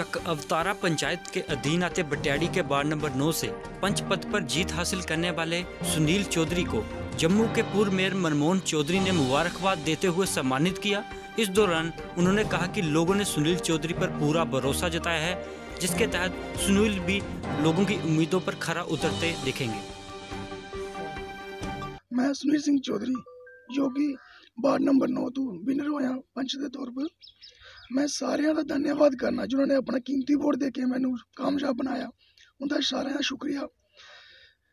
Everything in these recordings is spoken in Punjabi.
चक अवतारा पंचायत के अधीन आते बटियाड़ी के वार्ड नंबर 9 से पंच पद पर जीत हासिल करने वाले सुनील चौधरी को जम्मू के पूर्व मेयर मनमोहन चौधरी ने मुबारकबाद देते हुए सम्मानित किया इस दौरान उन्होंने कहा कि लोगों ने सुनील चौधरी पर पूरा भरोसा जताया है जिसके तहत सुनील भी लोगों की उम्मीदों पर खरा उतरते दिखेंगे मैं सुनील सिंह चौधरी जो कि वार्ड नंबर नौ तो विनर हो पंच के तौर पर ਮੈਂ ਸਾਰਿਆਂ ਦਾ ਧੰਨਵਾਦ ਕਰਨਾ ਜਿਨ੍ਹਾਂ ਨੇ ਆਪਣਾ ਕੀਮਤੀ ਵੋਟ ਦੇ ਕੇ ਮੈਨੂੰ ਕਾਮਯਾਬ ਬਣਾਇਆ ਉਹਦਾ ਸਾਰਿਆਂ ਦਾ ਸ਼ੁਕਰੀਆ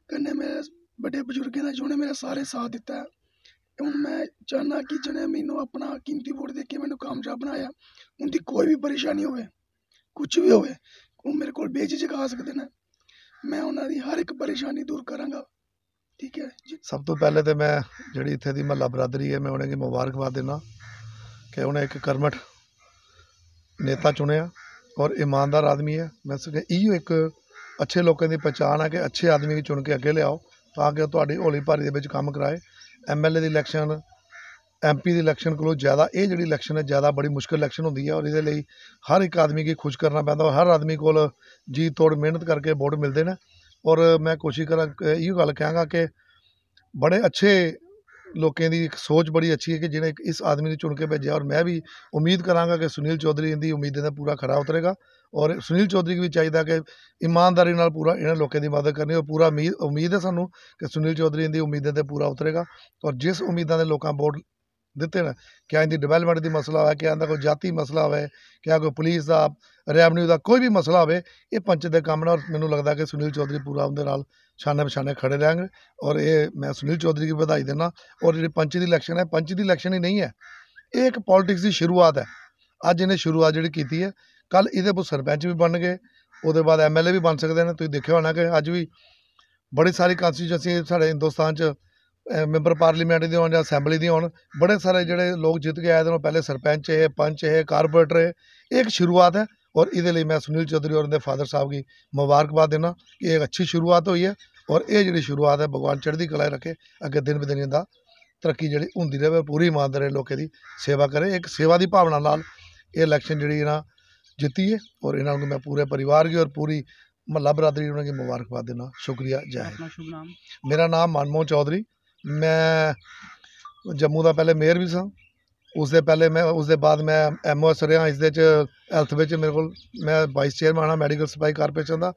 ਕਰਨੇ ਮੇਰੇ ਵੱਡੇ ਬਜ਼ੁਰਗਾਂ ਦਾ ਜਿਨ੍ਹਾਂ ਨੇ ਮੇਰਾ ਸਾਰੇ ਸਾਥ ਦਿੱਤਾ ਹੁਣ ਮੈਂ ਚਾਹਨਾ ਕਿ ਨੇ ਮੈਨੂੰ ਆਪਣਾ ਕੀਮਤੀ ਵੋਟ ਦੇ ਕੇ ਮੈਨੂੰ ਕਾਮਯਾਬ ਬਣਾਇਆ ਉਹਦੀ ਕੋਈ ਵੀ ਪਰੇਸ਼ਾਨੀ ਹੋਵੇ ਕੁਝ ਵੀ ਹੋਵੇ ਉਹ ਮੇਰੇ ਕੋਲ ਬੇਝਿਜ ਆ ਸਕਦੇ ਨੇ ਮੈਂ ਉਹਨਾਂ ਦੀ ਹਰ ਇੱਕ ਪਰੇਸ਼ਾਨੀ ਦੂਰ ਕਰਾਂਗਾ ਠੀਕ ਹੈ ਸਭ ਤੋਂ ਪਹਿਲੇ ਤੇ ਮੈਂ ਜਿਹੜੀ ਇੱਥੇ ਦੀ ਮਹੱਲਾ ਬਰਾਦਰੀ ਹੈ ਮੈਂ ਉਹਨਾਂ ਨੂੰ ਮੁਬਾਰਕਬਾਦ ਦੇਣਾ ਕਿ ਉਹਨੇ ਇੱਕ ਕਰਮਟ ਨੇਤਾ ਚੁਣਿਆ ਔਰ ਇਮਾਨਦਾਰ ਆਦਮੀ ਹੈ ਮੈਂ ਸੋਚਿਆ ਇਹੋ ਇੱਕ ਅੱਛੇ ਲੋਕਾਂ ਦੀ ਪਛਾਣ ਆ ਕਿ ਅੱਛੇ ਆਦਮੀ ਨੂੰ ਚੁਣ ਕੇ ਅੱਗੇ ਲਿਆਓ ਤਾਂ ਕਿ ਤੁਹਾਡੀ ਹੌਲੀ ਭਾਰੀ ਦੇ ਵਿੱਚ ਕੰਮ ਕਰਾਏ ਐਮਐਲਏ ਦੀ ਇਲੈਕਸ਼ਨ ਐਮਪੀ ਦੀ ਇਲੈਕਸ਼ਨ ਕੋਲੋਂ ਜ਼ਿਆਦਾ ਇਹ ਜਿਹੜੀ ਇਲੈਕਸ਼ਨ ਹੈ ਜ਼ਿਆਦਾ ਬੜੀ ਮੁਸ਼ਕਲ ਇਲੈਕਸ਼ਨ ਹੁੰਦੀ ਹੈ ਔਰ ਇਹਦੇ ਲਈ ਹਰ ਇੱਕ ਆਦਮੀ ਕੀ ਖੁਸ਼ ਕਰਨਾ ਪੈਂਦਾ ਹਰ ਆਦਮੀ ਕੋਲ ਜੀ ਤੋੜ ਮਿਹਨਤ ਕਰਕੇ ਵੋਟ ਮਿਲਦੇ ਨੇ ਔਰ ਮੈਂ ਕੋਸ਼ਿਸ਼ ਕਰਾਂ ਇਹੋ ਗੱਲ ਕਹਾਂਗਾ ਕਿ ਬੜੇ ਅੱਛੇ ਲੋਕਾਂ ਦੀ ਇੱਕ ਸੋਚ ਬੜੀ ਅੱਛੀ ਹੈ ਕਿ ਜਿਹਨੇ ਇਸ ਆਦਮੀ ਨੂੰ ਚੁਣ ਕੇ ਭੇਜਿਆ ਔਰ ਮੈਂ ਵੀ ਉਮੀਦ ਕਰਾਂਗਾ ਕਿ ਸੁਨੀਲ ਚੌਧਰੀ ਇਹਦੀ ਉਮੀਦਾਂ ਦਾ ਪੂਰਾ ਖਰਾ ਉਤਰੇਗਾ ਔਰ ਸੁਨੀਲ ਚੌਧਰੀ ਨੂੰ ਵੀ ਚਾਹੀਦਾ ਕਿ ਇਮਾਨਦਾਰੀ ਨਾਲ ਪੂਰਾ ਇਹਨਾਂ ਲੋਕਾਂ ਦੀ ਮਦਦ ਕਰਨੀ ਔਰ ਪੂਰਾ ਉਮੀਦ ਉਮੀਦ ਹੈ ਸਾਨੂੰ ਕਿ ਸੁਨੀਲ ਚੌਧਰੀ ਇਹਦੀ ਉਮੀਦਾਂ ਤੇ ਪੂਰਾ ਉਤਰੇਗਾ ਔਰ ਜਿਸ ਉਮੀਦਾਂ ਦੇ ਲੋਕਾਂ ਵੋਟ ਦਿੱਤੇ ਕਿ ਕਿਆ ਇਹਦੀ ਡਿਵੈਲਪਮੈਂਟ ਦੀ ਮਸਲਾ ਹੋਵੇ ਕਿ ਆਂਦਾ ਕੋਈ ਜਾਤੀ ਮਸਲਾ ਹੋਵੇ ਕਿ ਆ ਕੋਈ ਪੁਲਿਸ ਦਾ ਰੈਵਨਿਊ ਦਾ ਕੋਈ ਵੀ ਮਸਲਾ ਹੋਵੇ ਇਹ ਪੰਚ ਦੇ ਕੰਮ ਨਾਲ ਮੈਨੂੰ ਲੱਗਦਾ ਕਿ ਸੁਨੀਲ ਚੌਧਰੀ ਪੂਰਾ ਉਹਦੇ ਨਾਲ ਛਾਣੇ ਪਛਾਣੇ ਖੜੇ ਰਹਿਣਗੇ ਔਰ ਇਹ ਮੈਂ ਸੁਨੀਲ ਚੌਧਰੀ ਦੀ ਵਧਾਈ ਦੇਣਾ ਔਰ ਜਿਹੜੇ ਪੰਚ ਦੀ ਇਲੈਕਸ਼ਨ ਹੈ ਪੰਚ ਦੀ ਇਲੈਕਸ਼ਨ ਹੀ ਨਹੀਂ ਹੈ ਇਹ ਇੱਕ ਪੋਲਿਟਿਕਸ ਦੀ ਸ਼ੁਰੂਆਤ ਹੈ ਅੱਜ ਇਹਨੇ ਸ਼ੁਰੂਆਤ ਜਿਹੜੀ ਕੀਤੀ ਹੈ ਕੱਲ ਇਹਦੇ ਕੋ ਸਰਪੰਚ ਵੀ ਬਣ ਗਏ ਉਹਦੇ ਬਾਅਦ ਐਮਐਲਏ ਵੀ ਬਣ ਸਕਦੇ ਨੇ ਤੁਸੀਂ ਦੇਖਿਆ ਹੋਣਾ ਕਿ ਅੱਜ ਵੀ ਬੜੀ ਸਾਰੀ ਕਨਸਟੀਚੁਐਂਸੀ ਸਾਡੇ ਹਿੰਦੁਸਤਾਨ 'ਚ ਮੈਂਬਰ ਪਾਰਲੀਮੈਂਟ ਦੇ ਹੋਣ ਜਾਂ ਅਸੈਂਬਲੀ ਦੇ ਹੋਣ ਬੜੇ ਸਾਰੇ ਜਿਹੜੇ ਲੋਕ ਜਿੱਤ ਕੇ ਆਏ ਦੇ ਨੇ ਪਹਿਲੇ ਸਰਪੰਚ ਹੈ ਪੰਚ ਹੈ ਕਾਰਪੋਰੇਟਰ ਹੈ ਇਹ ਇੱਕ ਸ਼ੁਰੂਆਤ ਹੈ ਔਰ और ये मैं सुनील चौधरी और उनके फादर साहब की मुबारकबाद देना कि एक अच्छी शुरुआत हुई है और ये जी शुरुआत है भगवान चढ़ती कला रखे अगर दिन ब दिन इनका तरक्की जी होंगी रहे पूरी ਲੋਕੇ ਦੀ ਸੇਵਾ ਕਰੇ ਇੱਕ ਸੇਵਾ ਦੀ ਭਾਵਨਾ ਨਾਲ ਇਹ ਇਲੈਕਸ਼ਨ ਜਿਹੜੀ ਨਾ ਜਿੱਤੀ ਹੈ ਔਰ ਇਹਨਾਂ ਨੂੰ ਮੈਂ ਪੂਰੇ ਪਰਿਵਾਰ ਦੀ ਔਰ ਪੂਰੀ महला ਬਰਾਦਰੀ ਨੂੰ ਮੁਬਾਰਕਬਾਦ ਦੇਣਾ ਸ਼ੁਕਰੀਆ जय ਮੇਰਾ ਨਾਮ ਮਨਮੋਹ ਚੌਧਰੀ ਮੈਂ ਜੰਮੂ ਦਾ ਪਹਿਲੇ ਮੇਅਰ ਵੀ ਸਾਂ ਉਸ ਦੇ ਪਹਿਲੇ ਮੈਂ ਉਸ ਦੇ ਬਾਅਦ ਮੈਂ ਐਮਓਐਸ ਰਿਹਾ ਇਸ ਦੇ ਚ ਹੈਲਥ ਵਿੱਚ ਮੇਰੇ ਕੋਲ ਮੈਂ ਵਾਈਸ ਚੇਅਰਮੈਨ ਹਾਂ ਮੈਡੀਕਲ ਸਪਲਾਈ ਕਾਰਪੋਰੇਸ਼ਨ ਦਾ